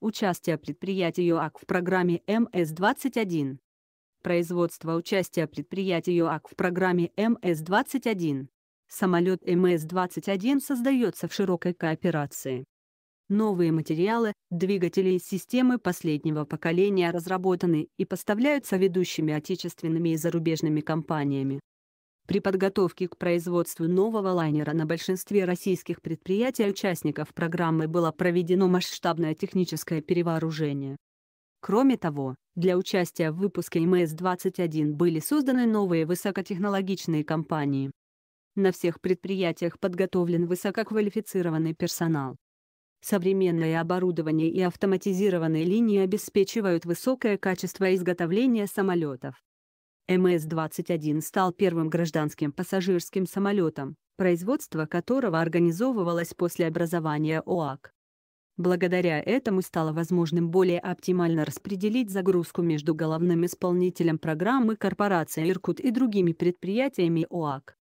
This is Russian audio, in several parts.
Участие предприятий ЮАК в программе МС-21. Производство участия предприятий ЮАК в программе МС-21. Самолет МС-21 создается в широкой кооперации. Новые материалы, двигатели и системы последнего поколения разработаны и поставляются ведущими отечественными и зарубежными компаниями. При подготовке к производству нового лайнера на большинстве российских предприятий-участников программы было проведено масштабное техническое перевооружение. Кроме того, для участия в выпуске МС-21 были созданы новые высокотехнологичные компании. На всех предприятиях подготовлен высококвалифицированный персонал. Современное оборудование и автоматизированные линии обеспечивают высокое качество изготовления самолетов. МС-21 стал первым гражданским пассажирским самолетом, производство которого организовывалось после образования ОАК. Благодаря этому стало возможным более оптимально распределить загрузку между головным исполнителем программы корпорацией «Иркут» и другими предприятиями ОАК.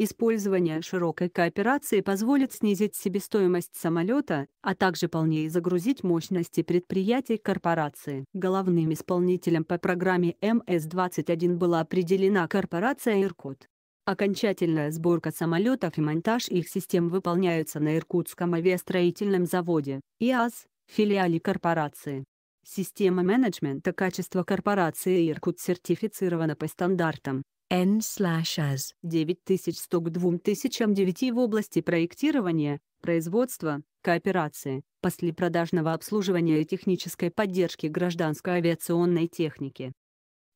Использование широкой кооперации позволит снизить себестоимость самолета, а также полнее загрузить мощности предприятий корпорации. Головным исполнителем по программе МС-21 была определена корпорация «Иркут». Окончательная сборка самолетов и монтаж их систем выполняются на Иркутском авиастроительном заводе, ИАЗ, филиале корпорации. Система менеджмента качества корпорации Иркут сертифицирована по стандартам, N slash AS 9100 к 2009 в области проектирования, производства, кооперации, послепродажного обслуживания и технической поддержки гражданской авиационной техники.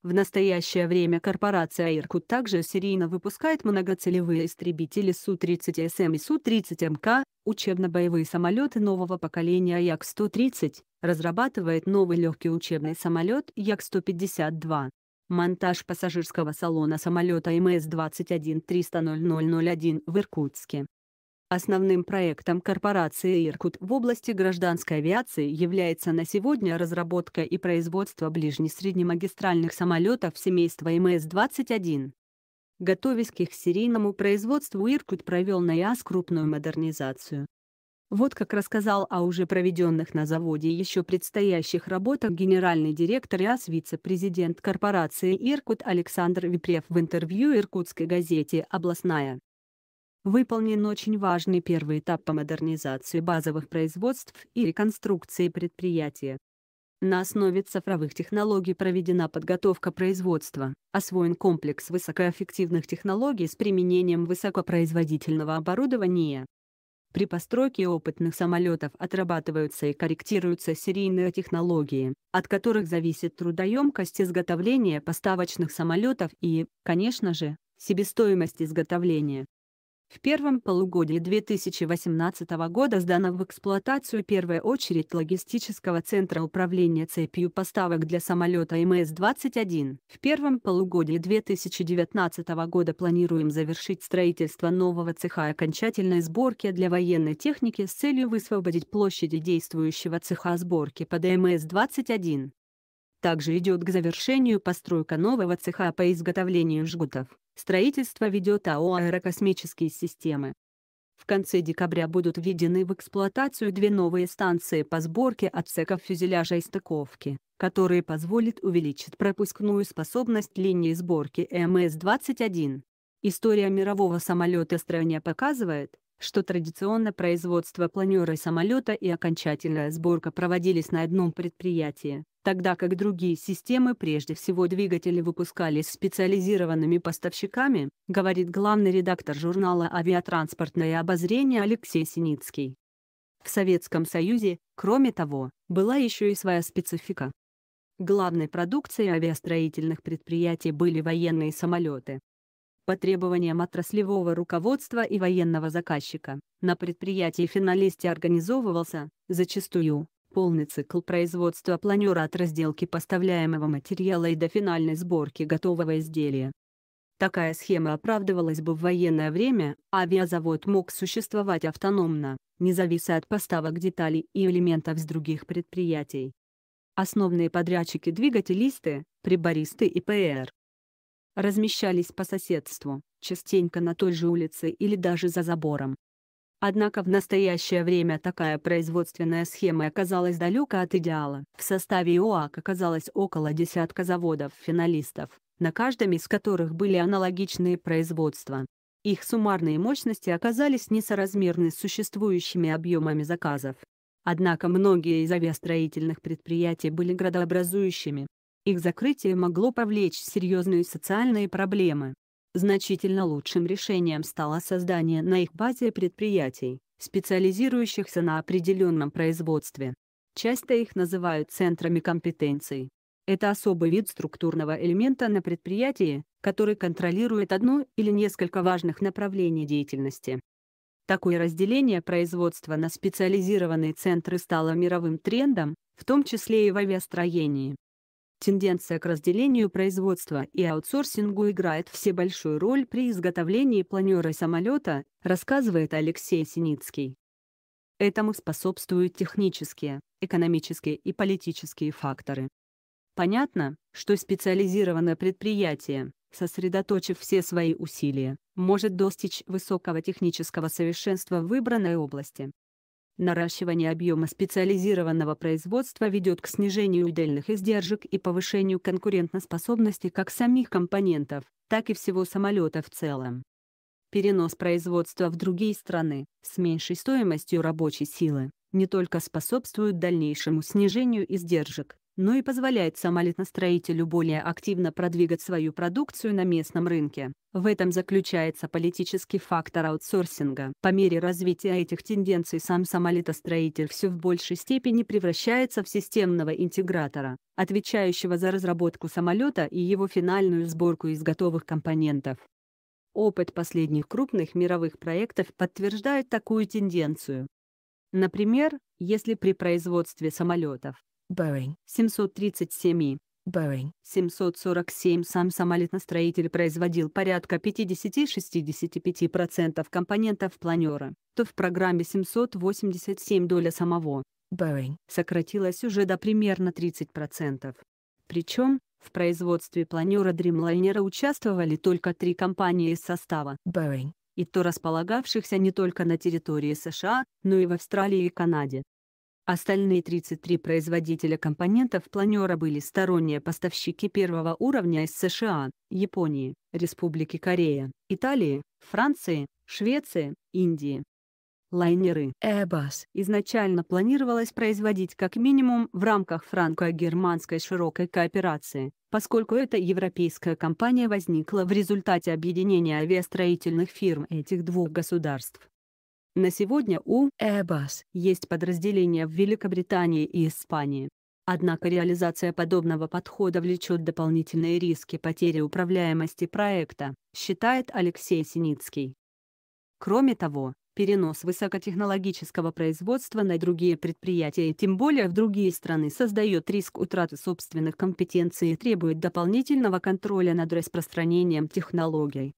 В настоящее время корпорация «Иркут» также серийно выпускает многоцелевые истребители Су-30СМ и Су-30МК, учебно-боевые самолеты нового поколения Як-130, разрабатывает новый легкий учебный самолет Як-152, Монтаж пассажирского салона самолета мс 21 300 в Иркутске. Основным проектом корпорации «Иркут» в области гражданской авиации является на сегодня разработка и производство ближнесреднемагистральных самолетов семейства МС-21. Готовясь к их серийному производству, «Иркут» провел на ИАС крупную модернизацию, вот как рассказал о уже проведенных на заводе еще предстоящих работах генеральный директор и вице-президент корпорации «Иркут» Александр Випрев в интервью иркутской газете «Областная». Выполнен очень важный первый этап по модернизации базовых производств и реконструкции предприятия. На основе цифровых технологий проведена подготовка производства, освоен комплекс высокоэффективных технологий с применением высокопроизводительного оборудования, при постройке опытных самолетов отрабатываются и корректируются серийные технологии, от которых зависит трудоемкость изготовления поставочных самолетов и, конечно же, себестоимость изготовления. В первом полугодии 2018 года сдана в эксплуатацию первая очередь логистического центра управления цепью поставок для самолета МС-21. В первом полугодии 2019 года планируем завершить строительство нового цеха и окончательной сборки для военной техники с целью высвободить площади действующего цеха сборки под МС-21. Также идет к завершению постройка нового цеха по изготовлению жгутов. Строительство ведет АО «Аэрокосмические системы». В конце декабря будут введены в эксплуатацию две новые станции по сборке отсеков фюзеляжа и стыковки, которые позволят увеличить пропускную способность линии сборки МС-21. История мирового самолетостроения показывает, что традиционно производство планера самолета и окончательная сборка проводились на одном предприятии, тогда как другие системы прежде всего двигатели выпускались специализированными поставщиками, говорит главный редактор журнала «Авиатранспортное обозрение» Алексей Синицкий. В Советском Союзе, кроме того, была еще и своя специфика. Главной продукцией авиастроительных предприятий были военные самолеты, по требованиям отраслевого руководства и военного заказчика. На предприятии-финалисте организовывался, зачастую, полный цикл производства планера от разделки поставляемого материала и до финальной сборки готового изделия. Такая схема оправдывалась бы в военное время, а авиазавод мог существовать автономно, не завися от поставок деталей и элементов с других предприятий. Основные подрядчики-двигателисты, прибористы и ПР размещались по соседству, частенько на той же улице или даже за забором. Однако в настоящее время такая производственная схема оказалась далека от идеала. В составе ОАК оказалось около десятка заводов-финалистов, на каждом из которых были аналогичные производства. Их суммарные мощности оказались несоразмерны с существующими объемами заказов. Однако многие из авиастроительных предприятий были градообразующими, их закрытие могло повлечь серьезные социальные проблемы. Значительно лучшим решением стало создание на их базе предприятий, специализирующихся на определенном производстве. Часто их называют центрами компетенций. Это особый вид структурного элемента на предприятии, который контролирует одно или несколько важных направлений деятельности. Такое разделение производства на специализированные центры стало мировым трендом, в том числе и в авиастроении. Тенденция к разделению производства и аутсорсингу играет все большую роль при изготовлении планера самолета, рассказывает Алексей Синицкий. Этому способствуют технические, экономические и политические факторы. Понятно, что специализированное предприятие, сосредоточив все свои усилия, может достичь высокого технического совершенства в выбранной области. Наращивание объема специализированного производства ведет к снижению удельных издержек и повышению конкурентоспособности как самих компонентов, так и всего самолета в целом. Перенос производства в другие страны с меньшей стоимостью рабочей силы не только способствует дальнейшему снижению издержек, но и позволяет самолетностроителю более активно продвигать свою продукцию на местном рынке. В этом заключается политический фактор аутсорсинга. По мере развития этих тенденций сам самолетостроитель все в большей степени превращается в системного интегратора, отвечающего за разработку самолета и его финальную сборку из готовых компонентов. Опыт последних крупных мировых проектов подтверждает такую тенденцию. Например, если при производстве самолетов Boeing 737 и Boeing 747 сам самолетностроитель производил порядка 50-65% компонентов планера, то в программе 787 доля самого Boeing сократилась уже до примерно 30%. Причем, в производстве планера Dreamliner участвовали только три компании из состава Boeing, и то располагавшихся не только на территории США, но и в Австралии и Канаде. Остальные 33 производителя компонентов планера были сторонние поставщики первого уровня из США, Японии, Республики Корея, Италии, Франции, Швеции, Индии. Лайнеры Airbus изначально планировалось производить как минимум в рамках франко-германской широкой кооперации, поскольку эта европейская компания возникла в результате объединения авиастроительных фирм этих двух государств. На сегодня у Airbus есть подразделения в Великобритании и Испании. Однако реализация подобного подхода влечет дополнительные риски потери управляемости проекта, считает Алексей Синицкий. Кроме того, перенос высокотехнологического производства на другие предприятия и тем более в другие страны создает риск утраты собственных компетенций и требует дополнительного контроля над распространением технологий.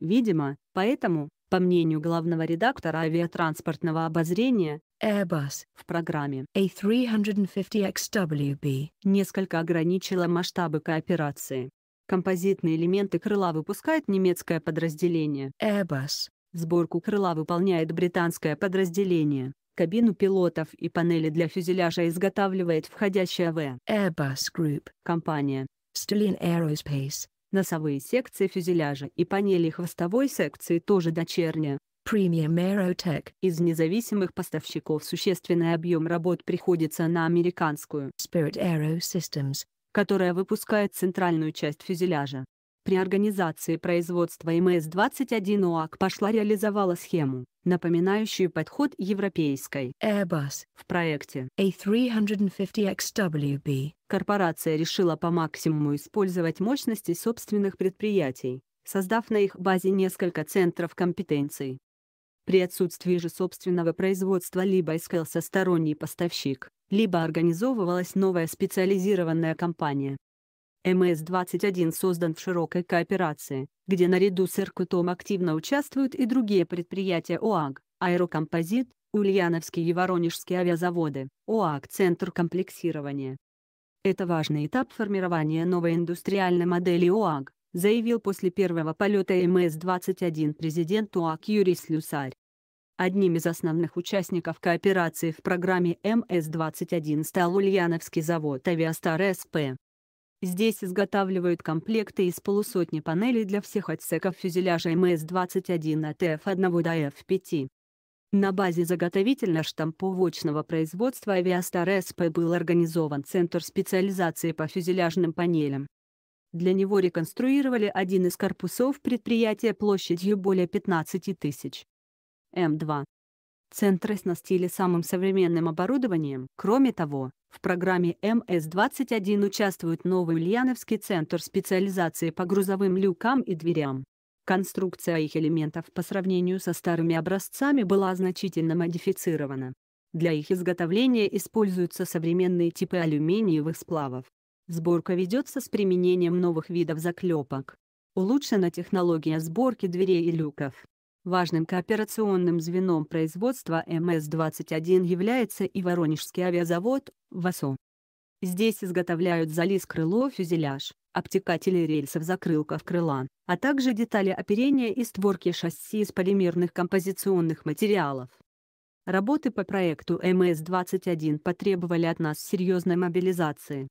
Видимо, поэтому, по мнению главного редактора авиатранспортного обозрения, Airbus в программе A350XWB несколько ограничила масштабы кооперации. Композитные элементы крыла выпускает немецкое подразделение Airbus. Сборку крыла выполняет британское подразделение. Кабину пилотов и панели для фюзеляжа изготавливает входящая в Airbus Group компания Stirling Aerospace. Носовые секции фюзеляжа и панели хвостовой секции тоже дочерняя. Premium Aerotech. Из независимых поставщиков существенный объем работ приходится на американскую Spirit Aero Systems, которая выпускает центральную часть фюзеляжа. При организации производства МС-21 ОАК пошла реализовала схему напоминающую подход европейской Airbus в проекте A350XWB. Корпорация решила по максимуму использовать мощности собственных предприятий, создав на их базе несколько центров компетенций. При отсутствии же собственного производства либо искался сторонний поставщик, либо организовывалась новая специализированная компания. МС-21 создан в широкой кооперации, где наряду с Иркутом активно участвуют и другие предприятия ОАГ, Аэрокомпозит, Ульяновские и Воронежские авиазаводы, ОАГ «Центр комплексирования». Это важный этап формирования новой индустриальной модели ОАГ, заявил после первого полета МС-21 президент ОАК Юрий Слюсарь. Одним из основных участников кооперации в программе МС-21 стал Ульяновский завод «Авиастар СП». Здесь изготавливают комплекты из полусотни панелей для всех отсеков фюзеляжа МС-21 от F1 до F5. На базе заготовительно-штамповочного производства Aviastar SP был организован Центр специализации по фюзеляжным панелям. Для него реконструировали один из корпусов предприятия площадью более 15 тысяч. М2 Центр оснастили самым современным оборудованием. Кроме того, в программе МС-21 участвует новый Ульяновский центр специализации по грузовым люкам и дверям. Конструкция их элементов по сравнению со старыми образцами была значительно модифицирована. Для их изготовления используются современные типы алюминиевых сплавов. Сборка ведется с применением новых видов заклепок. Улучшена технология сборки дверей и люков. Важным кооперационным звеном производства МС-21 является и Воронежский авиазавод, ВАСО. Здесь изготовляют залез крыло фюзеляж, обтекатели рельсов закрылков крыла, а также детали оперения и створки шасси из полимерных композиционных материалов. Работы по проекту МС-21 потребовали от нас серьезной мобилизации.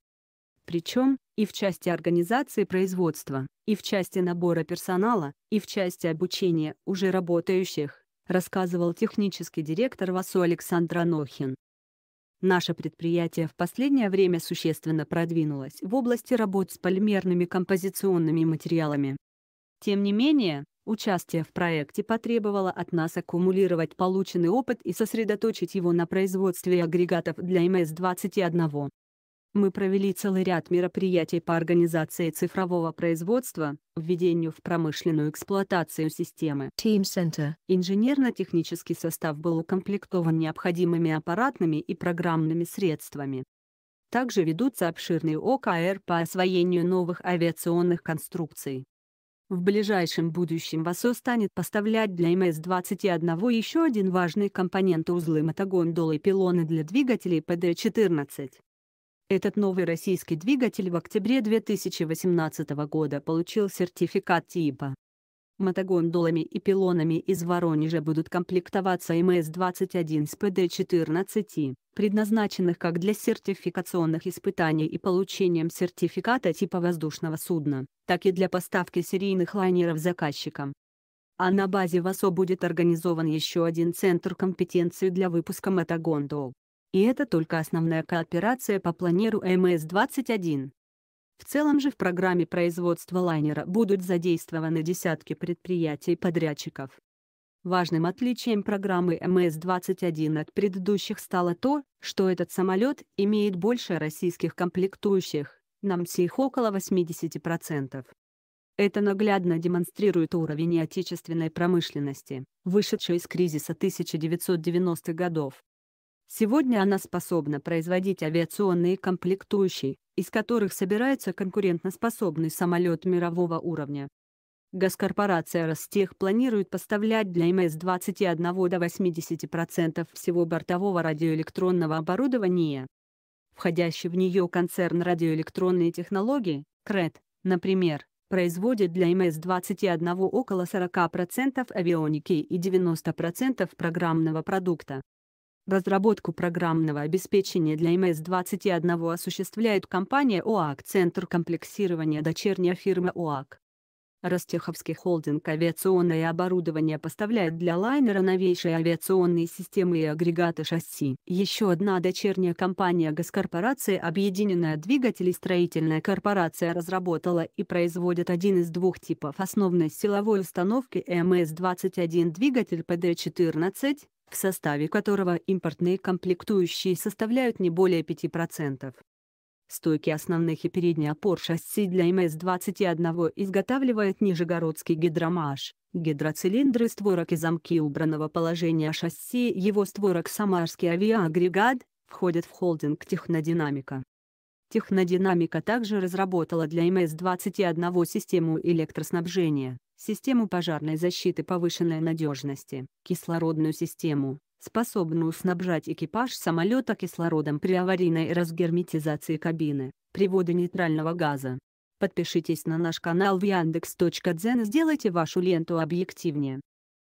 Причем, и в части организации производства, и в части набора персонала, и в части обучения уже работающих, рассказывал технический директор ВАСУ Александр Анохин. Наше предприятие в последнее время существенно продвинулось в области работ с полимерными композиционными материалами. Тем не менее, участие в проекте потребовало от нас аккумулировать полученный опыт и сосредоточить его на производстве агрегатов для МС-21. Мы провели целый ряд мероприятий по организации цифрового производства, введению в промышленную эксплуатацию системы. Team Center. Инженерно-технический состав был укомплектован необходимыми аппаратными и программными средствами. Также ведутся обширные ОКР по освоению новых авиационных конструкций. В ближайшем будущем ВАСО станет поставлять для МС-21 еще один важный компонент узлы мотогондолы и пилоны для двигателей ПД-14. Этот новый российский двигатель в октябре 2018 года получил сертификат типа. Мотогон долами и пилонами из Воронежа будут комплектоваться МС-21 с ПД-14, предназначенных как для сертификационных испытаний и получением сертификата типа воздушного судна, так и для поставки серийных лайнеров заказчикам. А на базе ВАСО будет организован еще один центр компетенции для выпуска мотогондол. И это только основная кооперация по планеру МС-21. В целом же в программе производства лайнера будут задействованы десятки предприятий-подрядчиков. Важным отличием программы МС-21 от предыдущих стало то, что этот самолет имеет больше российских комплектующих, на мсих около 80%. Это наглядно демонстрирует уровень отечественной промышленности, вышедшей из кризиса 1990-х годов. Сегодня она способна производить авиационные комплектующие, из которых собирается конкурентоспособный самолет мирового уровня. Газкорпорация «Ростех» планирует поставлять для МС 21 до 80% всего бортового радиоэлектронного оборудования. Входящий в нее концерн радиоэлектронные технологии, КРЭД, например, производит для МС-21 около 40% авионики и 90% программного продукта. Разработку программного обеспечения для МС-21 осуществляет компания ОАК «Центр комплексирования дочерняя фирма ОАК». Ростеховский холдинг авиационное оборудование поставляет для лайнера новейшие авиационные системы и агрегаты шасси. Еще одна дочерняя компания Госкорпорации Объединенная двигатель строительная корпорация разработала и производит один из двух типов основной силовой установки МС-21 двигатель ПД-14, в составе которого импортные комплектующие составляют не более 5%. Стойки основных и передней опор шасси для МС-21 изготавливает Нижегородский гидромаш. Гидроцилиндры створок и замки убранного положения шасси его створок «Самарский авиаагрегат» входят в холдинг «Технодинамика». «Технодинамика» также разработала для МС-21 систему электроснабжения, систему пожарной защиты повышенной надежности, кислородную систему, способную снабжать экипаж самолета кислородом при аварийной разгерметизации кабины, приводы нейтрального газа. Подпишитесь на наш канал в яндекс.Дзен и сделайте вашу ленту объективнее.